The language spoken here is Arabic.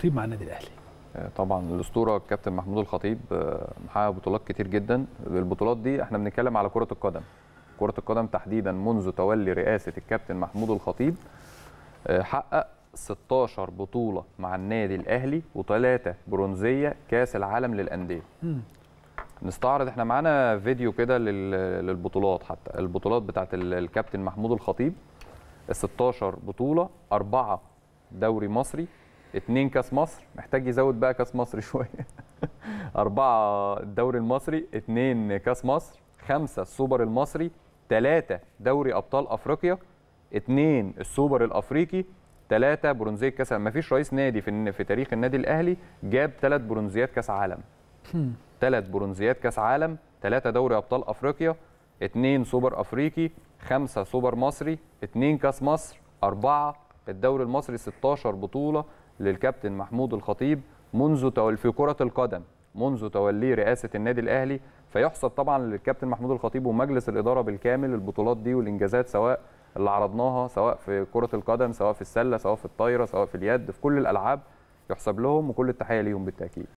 الخطيب مع النادي الاهلي آه، طبعا الاسطوره الكابتن محمود الخطيب آه، محقق بطولات كتير جدا البطولات دي احنا بنتكلم على كره القدم كره القدم تحديدا منذ تولي رئاسه الكابتن محمود الخطيب آه، حقق 16 بطوله مع النادي الاهلي وثلاثه برونزيه كاس العالم للانديه نستعرض احنا معانا فيديو كده للبطولات حتى البطولات بتاعت الكابتن محمود الخطيب 16 بطوله اربعه دوري مصري اثنين كاس مصر محتاج يزود بقى كاس مصر شويه أربعة الدوري المصري اثنين كاس مصر خمسة السوبر المصري ثلاثة دوري أبطال أفريقيا اثنين السوبر الأفريقي ثلاثة برونزية كاس ما فيش رئيس نادي في, في تاريخ النادي الأهلي جاب ثلاث برونزيات كاس عالم ثلاث برونزيات كاس عالم ثلاثة دوري أبطال أفريقيا اثنين سوبر أفريقي خمسة سوبر مصري اثنين كاس مصر أربعة الدوري المصري 16 بطوله للكابتن محمود الخطيب منذ تول في كره القدم منذ توليه رئاسه النادي الاهلي فيحسب طبعا للكابتن محمود الخطيب ومجلس الاداره بالكامل البطولات دي والانجازات سواء اللي عرضناها سواء في كره القدم سواء في السله سواء في الطايره سواء في اليد في كل الالعاب يحسب لهم وكل التحيه ليهم بالتاكيد